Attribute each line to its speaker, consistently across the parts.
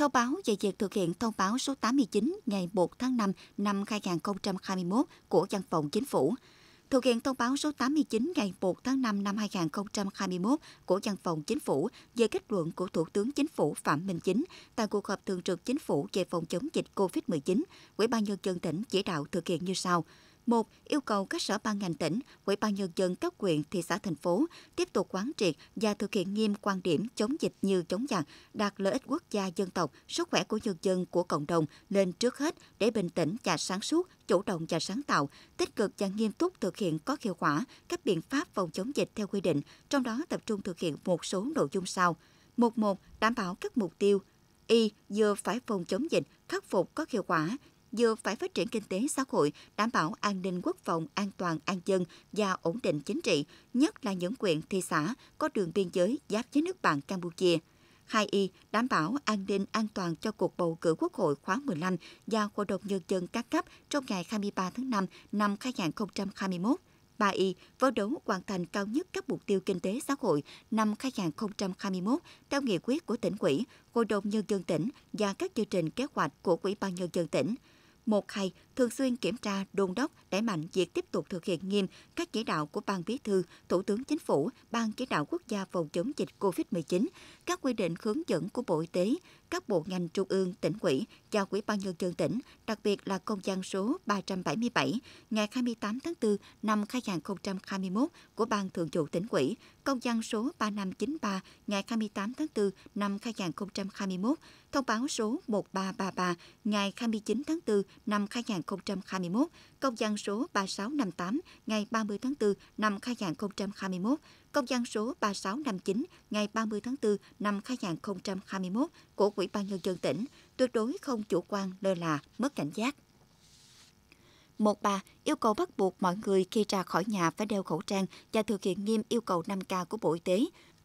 Speaker 1: Thông báo về việc thực hiện thông báo số 89 ngày 1 tháng 5 năm 2021 của Văn phòng Chính phủ thực hiện thông báo số 89 ngày 1 tháng 5 năm 2021 của Văn phòng Chính phủ về kết luận của Thủ tướng Chính phủ Phạm Minh Chính tại cuộc họp thường trực Chính phủ về phòng chống dịch COVID-19, Ủy ban nhân dân tỉnh chỉ đạo thực hiện như sau: một Yêu cầu các sở ban ngành tỉnh, Ủy ban nhân dân các quyền thị xã thành phố tiếp tục quán triệt và thực hiện nghiêm quan điểm chống dịch như chống giặc, đạt lợi ích quốc gia dân tộc, sức khỏe của nhân dân của cộng đồng lên trước hết để bình tĩnh và sáng suốt, chủ động và sáng tạo, tích cực và nghiêm túc thực hiện có hiệu quả các biện pháp phòng chống dịch theo quy định, trong đó tập trung thực hiện một số nội dung sau. một một Đảm bảo các mục tiêu Y vừa phải phòng chống dịch, khắc phục có hiệu quả vừa phải phát triển kinh tế xã hội, đảm bảo an ninh quốc phòng, an toàn, an dân và ổn định chính trị, nhất là những quyền thị xã có đường biên giới giáp với nước bạn Campuchia. 2Y đảm bảo an ninh an toàn cho cuộc bầu cử Quốc hội khóa 15 và Hội đồng Nhân dân các cấp trong ngày 23 tháng 5 năm 2021. 3Y phấn đấu hoàn thành cao nhất các mục tiêu kinh tế xã hội năm 2021 theo nghị quyết của tỉnh ủy, Hội đồng Nhân dân tỉnh và các chương trình kế hoạch của Ủy ban Nhân dân tỉnh – một hay thường xuyên kiểm tra, đôn đốc, đẩy mạnh việc tiếp tục thực hiện nghiêm các chỉ đạo của Ban Bí thư, Thủ tướng Chính phủ, Ban chỉ đạo quốc gia phòng chống dịch COVID-19, các quy định hướng dẫn của Bộ Y tế các bộ ngành trung ương, tỉnh ủy và Ủy ban nhân dân tỉnh, đặc biệt là công văn số 377 ngày 28 tháng 4 năm 2021 của Ban Thường vụ tỉnh ủy, công văn số 3593 ngày 28 tháng 4 năm 2021, thông báo số 1333 ngày 29 tháng 4 năm 2021 công văn số 3658 ngày 30 tháng 4 năm 2021, công văn số 3659 ngày 30 tháng 4 năm 2021 của Ủy ban Nhân dân tỉnh, tuyệt đối không chủ quan lơ là, mất cảnh giác. 13. Yêu cầu bắt buộc mọi người khi ra khỏi nhà phải đeo khẩu trang và thực hiện nghiêm yêu cầu 5K của Bộ Y tế.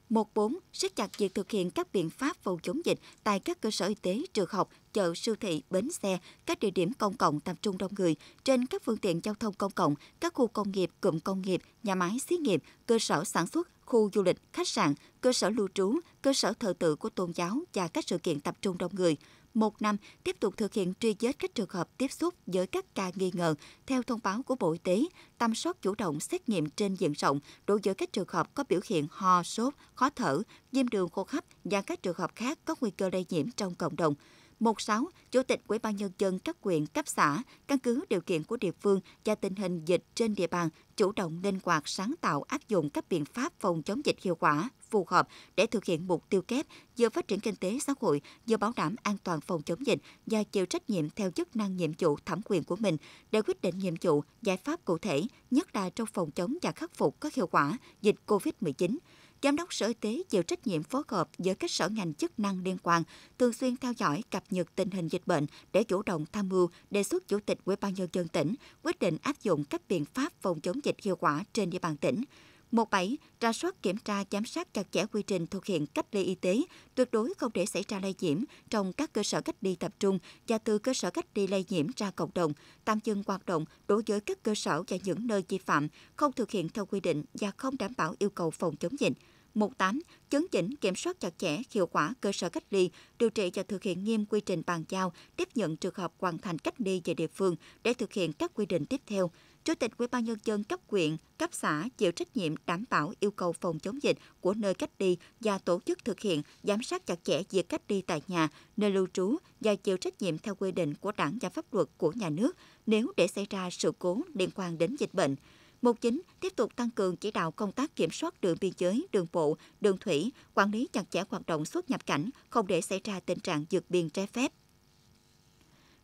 Speaker 1: 14. siết chặt việc thực hiện các biện pháp phòng chống dịch tại các cơ sở y tế, trường học, chợ, siêu thị, bến xe, các địa điểm công cộng tập trung đông người, trên các phương tiện giao thông công cộng, các khu công nghiệp, cụm công nghiệp, nhà máy xí nghiệp, cơ sở sản xuất, khu du lịch, khách sạn, cơ sở lưu trú, cơ sở thờ tự của tôn giáo và các sự kiện tập trung đông người một năm tiếp tục thực hiện truy vết các trường hợp tiếp xúc với các ca nghi ngờ theo thông báo của Bộ Y tế, tầm soát chủ động xét nghiệm trên diện rộng đối với các trường hợp có biểu hiện ho, sốt, khó thở, viêm đường hô hấp và các trường hợp khác có nguy cơ lây nhiễm trong cộng đồng. 16, Chủ tịch Ủy ban Nhân dân các huyện, cấp xã, căn cứ điều kiện của địa phương và tình hình dịch trên địa bàn, chủ động linh hoạt sáng tạo áp dụng các biện pháp phòng chống dịch hiệu quả, phù hợp để thực hiện mục tiêu kép vừa phát triển kinh tế xã hội, vừa bảo đảm an toàn phòng chống dịch và chịu trách nhiệm theo chức năng nhiệm vụ thẩm quyền của mình để quyết định nhiệm vụ, giải pháp cụ thể, nhất là trong phòng chống và khắc phục các hiệu quả dịch COVID-19. Giám đốc Sở Y tế chịu trách nhiệm phối hợp với các sở ngành chức năng liên quan, thường xuyên theo dõi cập nhật tình hình dịch bệnh để chủ động tham mưu đề xuất Chủ tịch Ủy ban nhân dân tỉnh quyết định áp dụng các biện pháp phòng chống dịch hiệu quả trên địa bàn tỉnh. 17. Ra soát kiểm tra giám sát chặt chẽ quy trình thực hiện cách ly y tế, tuyệt đối không để xảy ra lây nhiễm trong các cơ sở cách ly tập trung và từ cơ sở cách ly lây nhiễm ra cộng đồng, tạm dừng hoạt động đối với các cơ sở và những nơi vi phạm, không thực hiện theo quy định và không đảm bảo yêu cầu phòng chống dịch. 18 chấn chỉnh kiểm soát chặt chẽ hiệu quả cơ sở cách ly, điều trị và thực hiện nghiêm quy trình bàn giao, tiếp nhận trường hợp hoàn thành cách ly về địa phương để thực hiện các quy định tiếp theo. Chủ tịch Ủy ban nhân dân cấp huyện, cấp xã chịu trách nhiệm đảm bảo yêu cầu phòng chống dịch của nơi cách ly và tổ chức thực hiện giám sát chặt chẽ việc cách ly tại nhà, nơi lưu trú và chịu trách nhiệm theo quy định của Đảng và pháp luật của nhà nước nếu để xảy ra sự cố liên quan đến dịch bệnh. Mục chính tiếp tục tăng cường chỉ đạo công tác kiểm soát đường biên giới, đường bộ, đường thủy, quản lý chặt chẽ hoạt động xuất nhập cảnh, không để xảy ra tình trạng vượt biên trái phép.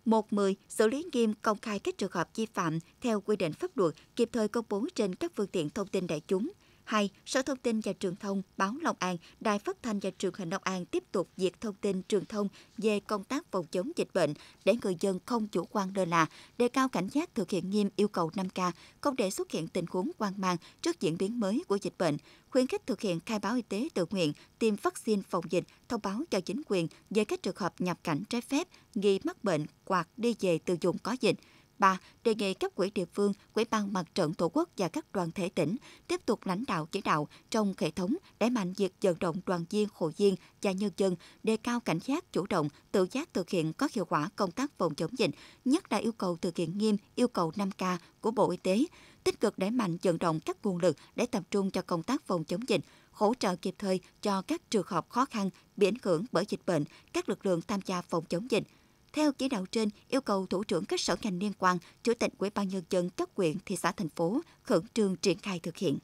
Speaker 1: 1.10. Xử lý nghiêm công khai các trường hợp vi phạm theo quy định pháp luật, kịp thời công bố trên các phương tiện thông tin đại chúng. 2. Sở Thông tin và Truyền thông, Báo Long An, Đài Phát thanh và Truyền hình Long An tiếp tục việc thông tin truyền thông về công tác phòng chống dịch bệnh để người dân không chủ quan lơ là, đề cao cảnh giác thực hiện nghiêm yêu cầu 5K, không để xuất hiện tình huống hoang mang trước diễn biến mới của dịch bệnh, khuyến khích thực hiện khai báo y tế tự nguyện, tiêm vaccine phòng dịch, thông báo cho chính quyền về các trường hợp nhập cảnh trái phép, nghi mắc bệnh hoặc đi về từ vùng có dịch – 3. Đề nghị các quỹ địa phương, quỹ ban mặt trận tổ quốc và các đoàn thể tỉnh tiếp tục lãnh đạo chỉ đạo trong hệ thống để mạnh việc vận động đoàn viên, hội viên và nhân dân đề cao cảnh giác chủ động, tự giác thực hiện có hiệu quả công tác phòng chống dịch, nhất là yêu cầu thực hiện nghiêm yêu cầu 5K của Bộ Y tế, tích cực đẩy mạnh vận động các nguồn lực để tập trung cho công tác phòng chống dịch, hỗ trợ kịp thời cho các trường hợp khó khăn bị ảnh hưởng bởi dịch bệnh, các lực lượng tham gia phòng chống dịch – theo chỉ đạo trên, yêu cầu thủ trưởng các sở ngành liên quan, chủ tịch Ủy ban nhân dân các huyện, thị xã thành phố khẩn trương triển khai thực hiện.